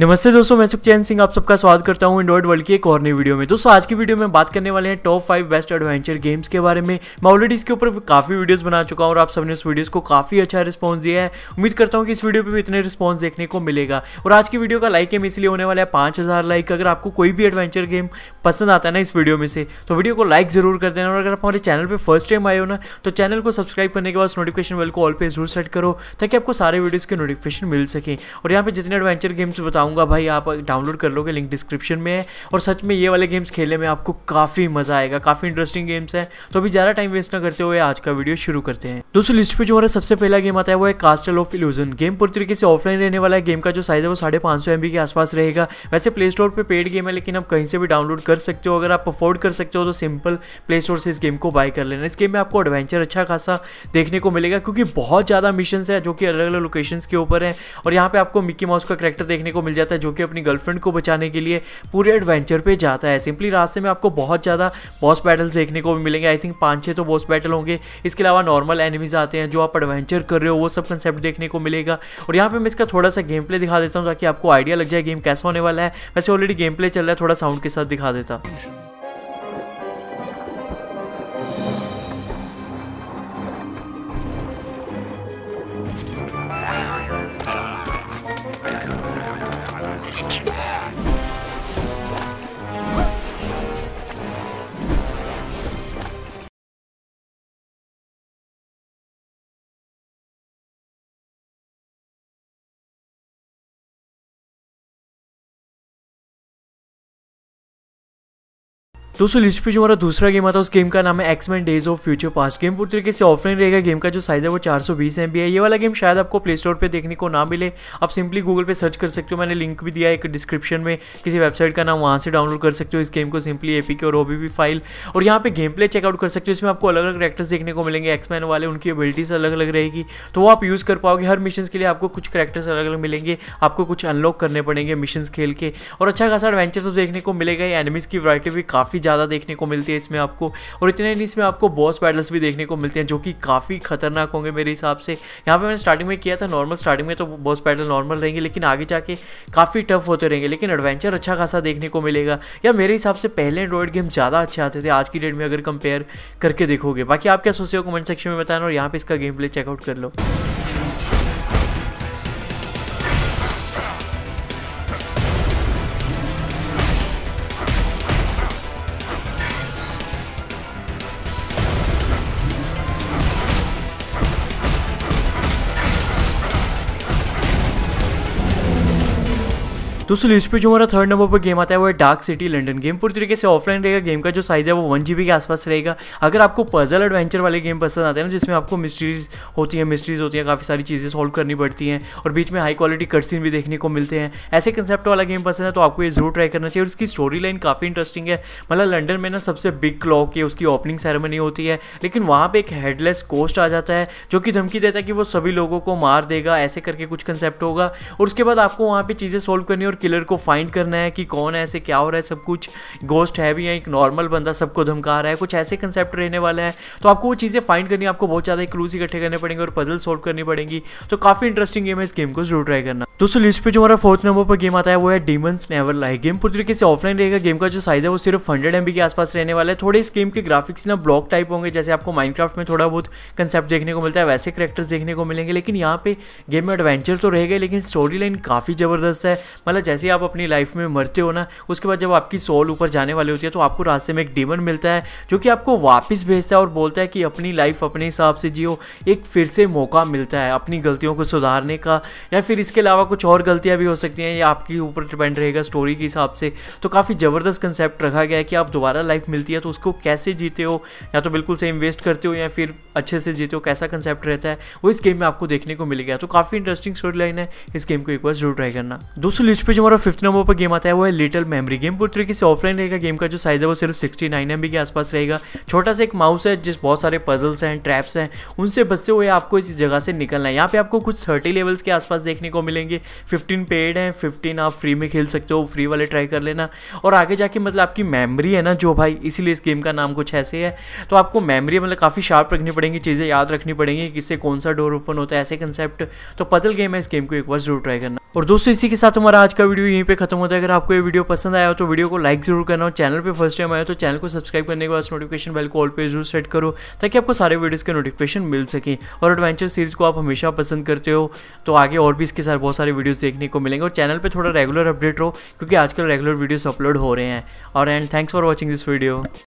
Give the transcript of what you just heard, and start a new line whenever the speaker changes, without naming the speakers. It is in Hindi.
नमस्ते दोस्तों मैं सुखचैन सिंह आप सबका स्वागत करता हूं एंड्रॉइड वर्ल्ड की एक और नई वीडियो में दोस्तों आज की वीडियो में बात करने वाले हैं top five best adventure games के बारे में मैं ऑलरेडी इसके ऊपर काफ़ी वीडियोस बना चुका हूं और आप सबने उस वीडियोस को काफ़ी अच्छा रिस्पॉन्स दिया है उम्मीद करता हूँ कि इस वीडियो पर भी इतने रिस्पॉन्स देखने को मिलेगा और आज की वीडियो का लाइक एम इसलिए होने वाला है पाँच लाइक अगर आपको कोई भी एडवेंचर गेम पसंद आता है ना इस वीडियो में से तो वीडियो को लाइक जरूर कर देना और अगर आप हमारे चैनल पर फर्स्ट टाइम आए हो ना तो चैनल को सब्सक्राइब करने के बाद नोटिफिकेशन बिल को ऑल पे जरूर सेट करो ताकि आपको सारे वीडियोज़ के नोटिफिकेशन मिल सके और यहाँ पर जितने एडवेंचर गेम्स बताओ चाहूँगा भाई आप डाउनलोड कर लोगे लिंक डिस्क्रिप्शन में है और सच में ये वाले गेम्स खेलने में आपको काफ़ी मज़ा आएगा काफ़ी इंटरेस्टिंग गेम्स है तो अभी ज़्यादा टाइम वेस्ट ना करते हुए आज का वीडियो शुरू करते हैं दोस्तों लिस्ट पर जो हमारा सबसे पहला गेम आता है वो है कास्टल ऑफ इल्यूजन गेम पूरी तरीके से ऑफलाइन रहने वाला है गेम का जो साइज़ है वो साढ़े पाँच सौ के आसपास रहेगा वैसे प्ले स्टोर पर पेड गेम है लेकिन आप कहीं से भी डाउनलोड कर सकते हो अगर आप अफोर्ड कर सकते हो तो सिंपल प्ले स्टोर से इस गेम को बाय कर लेना इस गेम में आपको एडवेंचर अच्छा खासा देखने को मिलेगा क्योंकि बहुत ज़्यादा मिशन है जो कि अलग अलग लोकेशन के ऊपर है और यहाँ पे आपको मिक्की माउस का करेक्टर देखने को मिल मिल जाता है जो कि अपनी गर्लफ्रेंड को बचाने के लिए पूरे एडवेंचर पे जाता है सिंपली रास्ते में आपको बहुत ज़्यादा बॉस बैटल्स देखने को भी मिलेंगे आई थिंक पाँच छः तो बॉस बैटल होंगे इसके अलावा नॉर्मल एनिमीज आते हैं जो आप एडवेंचर कर रहे हो वो सब कंसेप्ट देखने को मिलेगा और यहाँ पर मैं इसका थोड़ा सा गेम प्ले दिखा देता हूँ ताकि आपको आइडिया लग जाए गेम कैसा होने वाला है वैसे ऑलरेडी गेम प्ले चल रहा है थोड़ा साउंड के साथ दिखा देता हूँ दोस्तों लिस्ट पे जो हमारा दूसरा गेम आता है उस गेम का नाम है X Men days of future past game पूरी तरीके से ऑफलाइन रहेगा गेम का जो साइज है वो 420 एमबी है ये वाला गेम शायद आपको प्ले स्टोर पर देखने को ना मिले आप सिंपली गूगल पे सर्च कर सकते हो मैंने लिंक भी दिया है एक डिस्क्रिप्शन में किसी वेबसाइट का नाम वहाँ से डाउनलोड कर सकते हो इस गेम को सिंपली एपी के और ओ फाइल और यहाँ पे गेम प्ले चेकआउट कर सकते हो इसमें आपको अलग अलग करेक्टर्स देखने को मिलेंगे एक्समैन वाले उनकी एबिलिटीज अलग अलग रहेगी तो वो आप यूज़ कर पाओगे हर मिशन के लिए आपको कुछ करेक्टर्स अलग अलग मिलेंगे आपको कुछ अनलॉक करने पड़ेंगे मिशन खेल के और अच्छा खासा एडवेंचर तो देखने को मिलेगा एनिमीज की वरायटी भी काफ़ी ज़्यादा देखने को मिलती है इसमें आपको और इतने ही इसमें आपको बॉस बैटल्स भी देखने को मिलते हैं जो कि काफ़ी खतरनाक होंगे मेरे हिसाब से यहाँ पर मैंने स्टार्टिंग में किया था नॉर्मल स्टार्टिंग में तो बॉस बैटल नॉर्मल रहेंगे लेकिन आगे जाके काफ़ी टफ होते रहेंगे लेकिन एडवेंचर अच्छा खासा देखने को मिलेगा या मेरे हिसाब से पहले एंड्रॉयड गेम ज़्यादा अच्छे आते थे आज की डेट में अगर कंपेयर करके देखोगे बाकी आप क्या सोचते हो कमेंट सेक्शन में बताना और यहाँ पे इसका गेम प्ले चेकआउट कर लो दोस्तों लिस्ट पे जो हमारा थर्ड नंबर पर गेम आता है वो है डार्क सिटी लंडन गेम पूरी तरीके से ऑफलाइन रहेगा गेम का जो साइज है वो वन जी के आसपास रहेगा अगर आपको पजल एडवेंचर वाले गेम पसंद आते हैं ना जिसमें आपको मिस्ट्रीज होती है मिस्ट्रीज होती है काफ़ी सारी चीज़ें सॉल्व करनी पड़ती हैं और बीच में हाई क्वालिटी कर्सिन भी देखने को मिलते हैं ऐसे कंसेप्ट वाला गेम पसंद है तो आपको ये जरूर ट्राई करना चाहिए और उसकी स्टोरी लाइन काफ़ी इंटरेस्टिंग है मतलब लंडन में ना सबसे बिग क्लॉक है उसकी ओपनिंग सेरेमनी होती है लेकिन वहाँ पर एक हेडलेस कोस्ट आ जाता है जो कि धमकी देता है कि वो सभी लोगों को मार देगा ऐसे करके कुछ कंसेप्ट होगा और उसके बाद आपको वहाँ पर चीज़ें सोल्व करनी और किलर को फाइंड करना है कि कौन है ऐसे क्या हो रहा है सब कुछ गोस्ट है भी या एक नॉर्मल बंदा सबको धमका रहा है कुछ ऐसे कंसेप्ट रहने वाला है तो आपको वो चीज़ें फाइंड करनी आपको बहुत ज़्यादा क्लूज इकट्ठे करने पड़ेंगे और पजल सॉल्व करनी पड़ेंगी तो काफ़ी इंटरेस्टिंग गेम है इस गेम को जरूर ट्राई करना दोस्तों लिस्ट पे जो हमारा फोर्थ नंबर पर गेम आता है वो है डीमंस नेवर लाइक गेम पूरी तरीके से ऑफलाइन रहेगा गेम का जो साइज है वो सिर्फ हंड्रेड एम के आसपास रहने वाला है थोड़े इस गेम के ग्राफिक्स ना ब्लॉक टाइप होंगे जैसे आपको माइनक्राफ्ट में थोड़ा बहुत कंसेप्ट देखने को मिलता है वैसे करेक्टर्स देखने को मिलेंगे लेकिन यहाँ पे गेम में एडवेंचर तो रहेगा लेकिन स्टोरी लाइन काफ़ी ज़बरदस्त है मतलब जैसे आप अपनी लाइफ में मरते हो ना उसके बाद जब आपकी सोल ऊपर जाने वाली होती है तो आपको रास्ते में एक डीमन मिलता है जो कि आपको वापस भेजता है और बोलता है कि अपनी लाइफ अपने हिसाब से जियो एक फिर से मौका मिलता है अपनी गलतियों को सुधारने का या फिर इसके अलावा कुछ और गलतियाँ भी हो सकती हैं ये आपके ऊपर डिपेंड रहेगा स्टोरी के हिसाब से तो काफ़ी ज़बरदस्त कंसेप्ट रखा गया है कि आप दोबारा लाइफ मिलती है तो उसको कैसे जीते हो या तो बिल्कुल सेम वेस्ट करते हो या फिर अच्छे से जीते हो कैसा कंसेप्ट रहता है वो इस गेम में आपको देखने को मिलेगा तो काफ़ी इंटरेस्टिंग स्टोरी लाइन है इस गेम को एक बार जरूर ट्राई करना दूसरी लिस्ट पर जो हमारा फिफ्थ नंबर पर गेम आता है वो है लिटल मेमरी गेम पूरी तरीके से ऑफलाइन रहेगा गेम का जो साइज़ है वो सिर्फ सिक्सटी नाइन एम के आसपास रहेगा छोटा सा एक माउस है जिस बहुत सारे पजल्स हैं ट्रैप्स हैं उनसे बचते हुए आपको इस जगह से निकलना है यहाँ पे आपको कुछ थर्टी लेवल्स के आसपास देखने को मिलेंगे फिफ्टीन पेड हैं फिफ्टीन आप फ्री में खेल सकते हो फ्री वाले ट्राई कर लेना और आगे जाके मतलब आपकी मेमोरी है ना जो भाई इसीलिए इस गेम का नाम कुछ ऐसे है तो आपको मेमोरी मतलब काफ़ी शार्प रखनी पड़ेंगी चीज़ें याद रखनी पड़ेंगी किससे कौन सा डोर ओपन होता है ऐसे कंसेप्ट तो पजल गेम है इस गेम को एक बार जरूर ट्राई करना और दोस्तों इसी के साथ हमारा आज का वीडियो यहीं पे खत्म होता है अगर आपको ये वीडियो पसंद आया हो तो वीडियो को लाइक जरूर करना और चैनल पे फर्स्ट टाइम आया तो चैनल को सब्सक्राइब करने के बाद नोटिफिकेशन बेल को ऑल पे जरूर सेट करो ताकि आपको सारे वीडियोस के नोटिफिकेशन मिल सके और एडवेंचर सीरीज को आप हमेशा पसंद करते हो तो आगे और भी इसके साथ बहुत सारे वीडियोज़ देखने को मिलेंगे और चैनल पर थोड़ा रेगुलर अपडेट रहो क्योंकि आजकल रेगुलर वीडियोज़ अपलोड हो रहे हैं और and thanks for watching this video